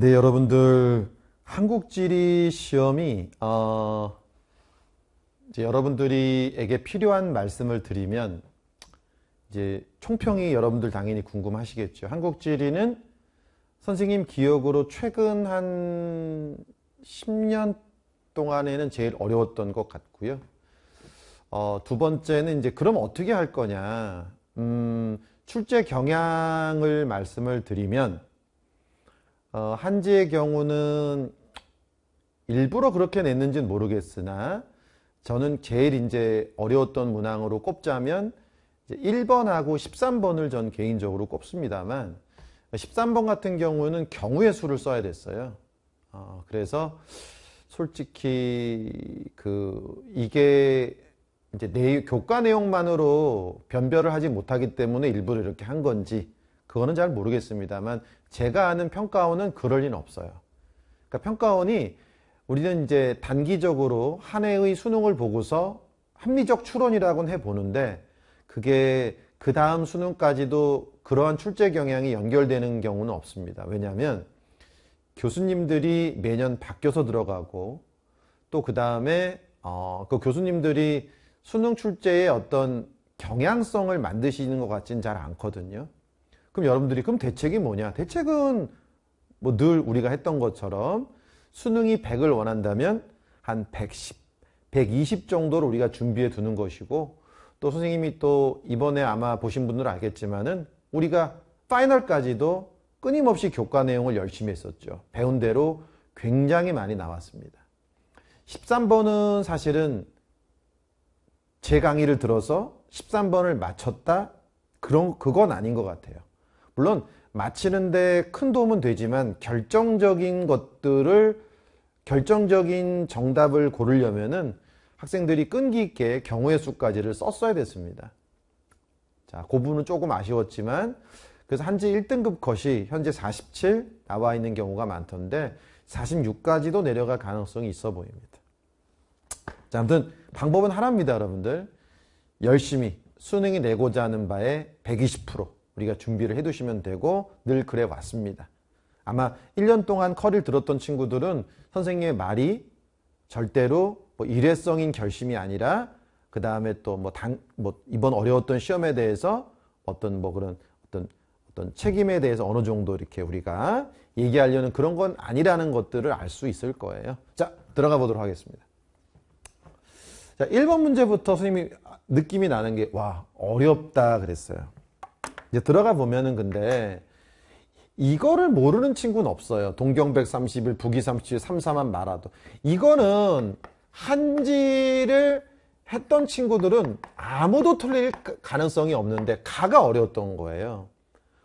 네, 여러분들 한국지리 시험이 어, 이제 여러분들이에게 필요한 말씀을 드리면 이제 총평이 여러분들 당연히 궁금하시겠죠. 한국지리는 선생님 기억으로 최근 한 10년 동안에는 제일 어려웠던 것 같고요. 어, 두 번째는 이제 그럼 어떻게 할 거냐. 음, 출제 경향을 말씀을 드리면 어, 한지의 경우는 일부러 그렇게 냈는지는 모르겠으나 저는 제일 이제 어려웠던 문항으로 꼽자면 1번하고 13번을 전 개인적으로 꼽습니다만 13번 같은 경우는 경우의 수를 써야 됐어요. 어, 그래서 솔직히 그 이게 이제 내 교과 내용만으로 변별을 하지 못하기 때문에 일부러 이렇게 한 건지 그거는 잘 모르겠습니다만 제가 아는 평가원은 그럴 리는 없어요. 그러니까 평가원이 우리는 이제 단기적으로 한 해의 수능을 보고서 합리적 추론이라고는 해보는데 그게 그 다음 수능까지도 그러한 출제 경향이 연결되는 경우는 없습니다. 왜냐하면 교수님들이 매년 바뀌어서 들어가고 또 그 다음에 어, 그 교수님들이 수능 출제의 어떤 경향성을 만드시는 것 같지는 잘 않거든요. 그럼 여러분들이 그럼 대책이 뭐냐? 대책은 뭐 늘 우리가 했던 것처럼 수능이 100을 원한다면 한 110, 120 정도를 우리가 준비해 두는 것이고 또 선생님이 또 이번에 아마 보신 분들은 알겠지만은 우리가 파이널까지도 끊임없이 교과 내용을 열심히 했었죠. 배운 대로 굉장히 많이 나왔습니다. 13번은 사실은 제 강의를 들어서 13번을 맞췄다? 그런, 그건 아닌 것 같아요. 물론 마치는데 큰 도움은 되지만 결정적인 것들을 결정적인 정답을 고르려면은 학생들이 끈기 있게 경우의 수까지를 썼어야 됐습니다. 자, 고분은 그 조금 아쉬웠지만 그래서 한지 1등급 컷이 현재 47 나와 있는 경우가 많던데 46까지도 내려갈 가능성이 있어 보입니다. 자, 아무튼 방법은 하나입니다, 여러분들. 열심히 수능이 내고자 하는 바에 120% 우리가 준비를 해두시면 되고 늘 그래 왔습니다. 아마 1년 동안 커리를 들었던 친구들은 선생님의 말이 절대로 뭐 일회성인 결심이 아니라 그 다음에 또뭐 뭐 이번 어려웠던 시험에 대해서 어떤 뭐 그런 어떤 어떤 책임에 대해서 어느 정도 이렇게 우리가 얘기하려는 그런 건 아니라는 것들을 알 수 있을 거예요. 자, 들어가 보도록 하겠습니다. 자, 1번 문제부터 선생님이 아, 느낌이 나는 게, 와, 어렵다 그랬어요. 이제 들어가 보면은 근데 이거를 모르는 친구는 없어요 동경 131, 북위 37, 34만 말아도 이거는 한지를 했던 친구들은 아무도 틀릴 가능성이 없는데 가가 어려웠던 거예요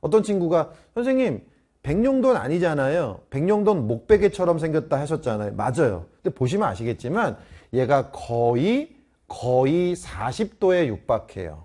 어떤 친구가 선생님 백령돈 아니잖아요 백령돈 목베개처럼 생겼다 하셨잖아요 맞아요 근데 보시면 아시겠지만 얘가 거의 거의 40도에 육박해요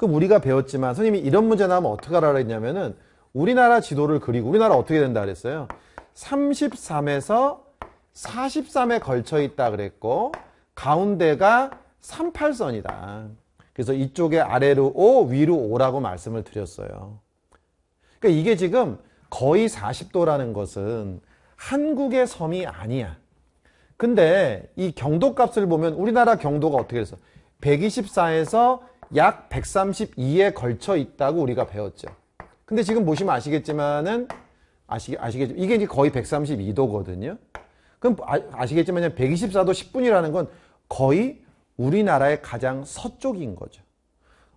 그럼 우리가 배웠지만 선생님이 이런 문제 나오면 어떻게 하라 그랬냐면은 우리나라 지도를 그리고 우리나라 어떻게 된다 그랬어요. 33에서 43에 걸쳐 있다 그랬고 가운데가 38선이다. 그래서 이쪽에 아래로 5, 위로 5라고 말씀을 드렸어요. 그러니까 이게 지금 거의 40도라는 것은 한국의 섬이 아니야. 근데 이 경도 값을 보면 우리나라 경도가 어떻게 됐어? 124에서 약 132에 걸쳐 있다고 우리가 배웠죠. 근데 지금 보시면 아시겠지만은 아시, 아시겠지만 이게 이제 거의 132도거든요. 그럼 아, 시겠지만 124도 10분이라는 건 거의 우리나라의 가장 서쪽인 거죠.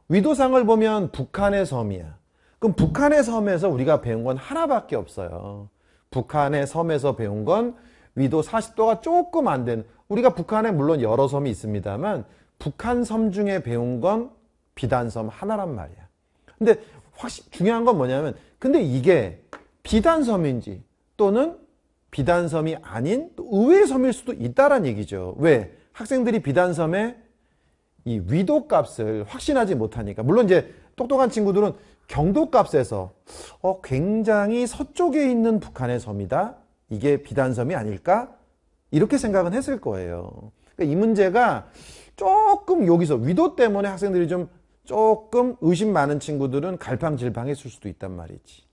위도상을 보면 북한의 섬이야. 그럼 북한의 섬에서 우리가 배운 건 하나밖에 없어요. 북한의 섬에서 배운 건 위도 40도가 조금 안 된, 우리가 북한에 물론 여러 섬이 있습니다만, 북한 섬 중에 배운 건 비단섬 하나란 말이야. 근데 확실 히 중요한 건 뭐냐면 근데 이게 비단섬인지 또는 비단섬이 아닌 의외의 섬일 수도 있다라는 얘기죠. 왜? 학생들이 비단섬의 이 위도 값을 확신하지 못하니까. 물론 이제 똑똑한 친구들은 경도 값에서 어, 굉장히 서쪽에 있는 북한의 섬이다. 이게 비단섬이 아닐까? 이렇게 생각은 했을 거예요. 그러니까 이 문제가 조금 여기서 위도 때문에 학생들이 좀 조금 의심 많은 친구들은 갈팡질팡 했을 수도 있단 말이지.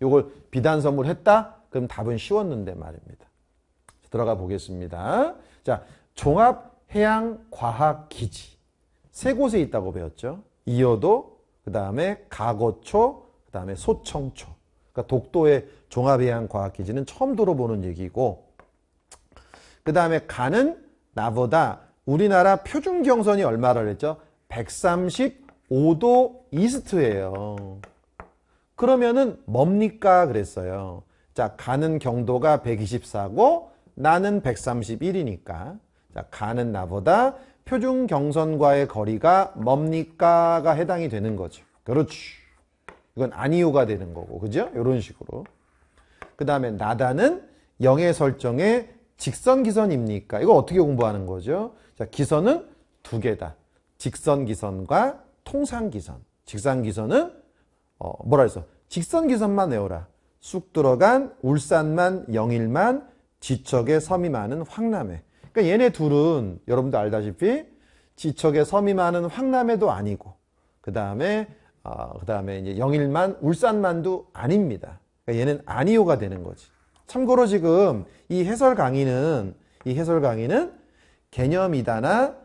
이걸 비단 선물했다? 그럼 답은 쉬웠는데 말입니다. 들어가 보겠습니다. 자, 종합해양과학기지. 세 곳에 있다고 배웠죠. 이어도, 그 다음에 가거초, 그 다음에 소청초. 그러니까 독도의 종합해양과학기지는 처음 들어보는 얘기고, 그 다음에 가는 나보다 우리나라 표준 경선이 얼마를했죠 135도 이스트예요. 그러면은 뭡니까? 그랬어요. 자, 가는 경도가 124고 나는 131이니까 자, 가는 나보다 표준 경선과의 거리가 뭡니까가 해당이 되는 거죠. 그렇지. 이건 아니오가 되는 거고. 그죠? 요런 식으로. 그 다음에 나다는 영의 설정에 직선 기선입니까? 이거 어떻게 공부하는 거죠? 자, 기선은 두 개다. 직선기선과 통상기선 직선기선은 어, 뭐라 했어 직선기선만 외워라 쑥 들어간 울산만 영일만 지척에 섬이 많은 황남해 그러니까 얘네 둘은 여러분도 알다시피 지척에 섬이 많은 황남해도 아니고 그 다음에 어, 그 다음에 이제 영일만 울산만도 아닙니다 그러니까 얘는 아니오가 되는 거지 참고로 지금 이 해설 강의는 이 해설 강의는 개념이다나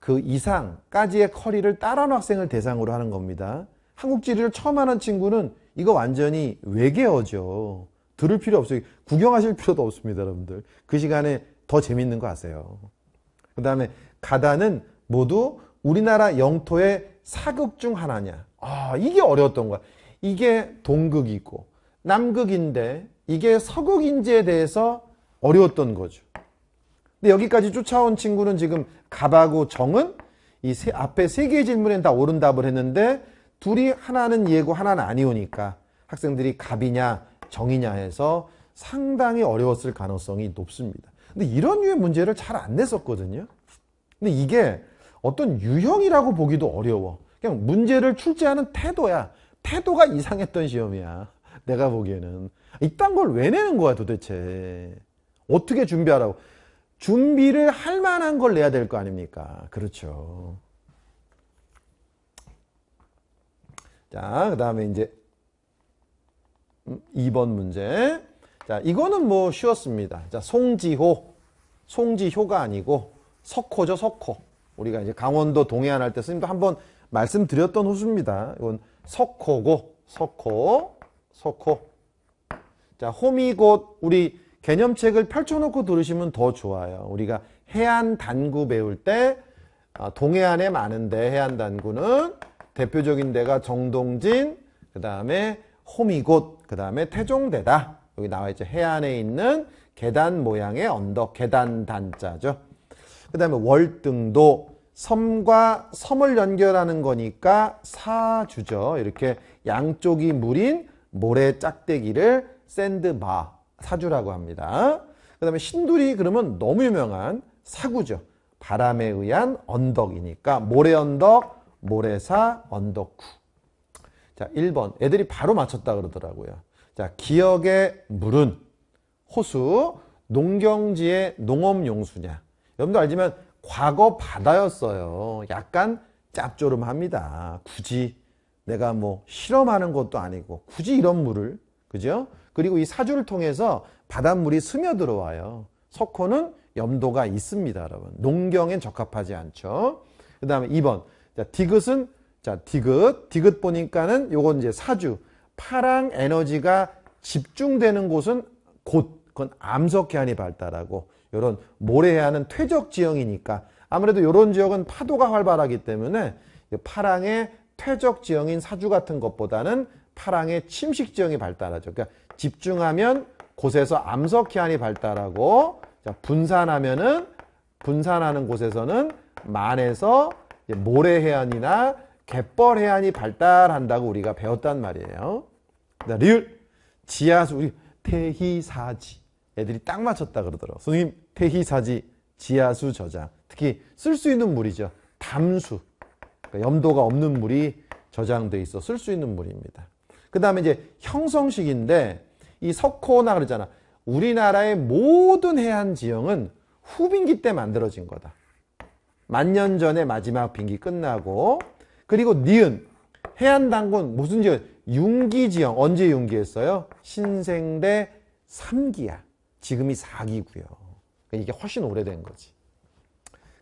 그 이상까지의 커리를 따라온 학생을 대상으로 하는 겁니다. 한국 지리를 처음 하는 친구는 이거 완전히 외계어죠. 들을 필요 없어요. 구경하실 필요도 없습니다, 여러분들. 그 시간에 더 재밌는 거 아세요. 그 다음에 가다는 모두 우리나라 영토의 사극 중 하나냐. 아, 이게 어려웠던 거야. 이게 동극이고 남극인데 이게 서극인지에 대해서 어려웠던 거죠. 근데 여기까지 쫓아온 친구는 지금 갑하고 정은 이 세, 앞에 세 개의 질문엔 다 옳은 답을 했는데 둘이 하나는 예고 하나는 아니오니까 학생들이 갑이냐 정이냐 해서 상당히 어려웠을 가능성이 높습니다. 근데 이런 유의 문제를 잘 안 냈었거든요. 근데 이게 어떤 유형이라고 보기도 어려워. 그냥 문제를 출제하는 태도야. 태도가 이상했던 시험이야. 내가 보기에는. 이딴 걸 왜 내는 거야 도대체. 어떻게 준비하라고. 준비를 할 만한 걸 내야 될 거 아닙니까? 그렇죠. 자, 그 다음에 이제 2번 음, 문제. 자, 이거는 뭐 쉬웠습니다. 자, 송지호. 송지효가 아니고 석호죠, 석호. 우리가 이제 강원도 동해안 할때선생님도 한 번 말씀드렸던 호수입니다. 이건 석호고, 석호, 석호. 자, 호미곶, 우리 개념책을 펼쳐놓고 들으시면 더 좋아요. 우리가 해안 단구 배울 때 아, 동해안에 많은데 해안 단구는 대표적인 데가 정동진, 그 다음에 호미곶, 그 다음에 태종대다. 여기 나와있죠. 해안에 있는 계단 모양의 언덕, 계단 단자죠. 그 다음에 월등도, 섬과 섬을 연결하는 거니까 사주죠. 이렇게 양쪽이 물인 모래 짝대기를 샌드바 사주라고 합니다. 그 다음에 신두리 그러면 너무 유명한 사구죠. 바람에 의한 언덕이니까 모래언덕, 모래사, 언덕구. 자, 1번. 애들이 바로 맞췄다 그러더라고요. 자, 기억의 물은 호수, 농경지의 농업용수냐. 여러분도 알지만 과거 바다였어요. 약간 짭조름합니다. 굳이 내가 뭐 실험하는 것도 아니고 굳이 이런 물을 그죠? 그리고 이 사주를 통해서 바닷물이 스며들어와요. 석호는 염도가 있습니다, 여러분. 농경엔 적합하지 않죠. 그 다음에 2번. 자, 디귿은, 자, 디귿. 디귿 보니까는 요건 이제 사주. 파랑 에너지가 집중되는 곳은 곧, 그건 암석해안이 발달하고, 요런 모래해안은 퇴적 지형이니까, 아무래도 요런 지역은 파도가 활발하기 때문에, 파랑의 퇴적 지형인 사주 같은 것보다는 파랑의 침식지형이 발달하죠. 그러니까 집중하면 곳에서 암석기안이 발달하고 분산하면은 분산하는 곳에서는 만에서 모래해안이나 갯벌해안이 발달한다고 우리가 배웠단 말이에요. 리을 지하수 우리 태희사지 애들이 딱 맞췄다 그러더라고. 선생님 태희사지 지하수 저장 특히 쓸 수 있는 물이죠. 담수 그러니까 염도가 없는 물이 저장돼 있어 쓸 수 있는 물입니다. 그 다음에 이제 형성식인데 이 석호나 그러잖아. 우리나라의 모든 해안 지형은 후빙기 때 만들어진 거다. 만 년 전에 마지막 빙기 끝나고 그리고 니은 해안당군 무슨 지역? 융기 지형 언제 융기했어요? 신생대 3기야. 지금이 4기고요. 그러니까 이게 훨씬 오래된 거지.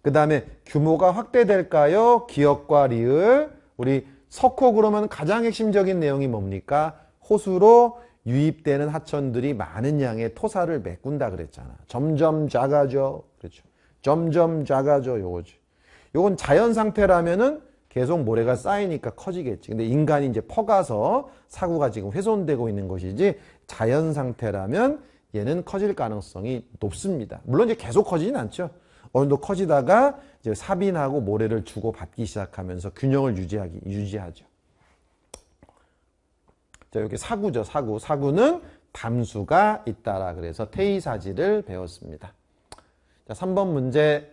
그 다음에 규모가 확대될까요? 기억과 리을 우리 석호 그러면 가장 핵심적인 내용이 뭡니까? 호수로 유입되는 하천들이 많은 양의 토사를 메꾼다 그랬잖아. 점점 작아져. 그렇죠. 점점 작아져 요거지. 요건 자연 상태라면은 계속 모래가 쌓이니까 커지겠지. 근데 인간이 이제 퍼가서 사고가 지금 훼손되고 있는 것이지 자연 상태라면 얘는 커질 가능성이 높습니다. 물론 이제 계속 커지진 않죠. 어느 정도 커지다가 이제 삽인하고 모래를 주고 받기 시작하면서 균형을 유지하기 유지하죠. 자, 여기 사구죠. 사구. 사구는 담수가 있다라 그래서 테이사지를 배웠습니다. 자, 3번 문제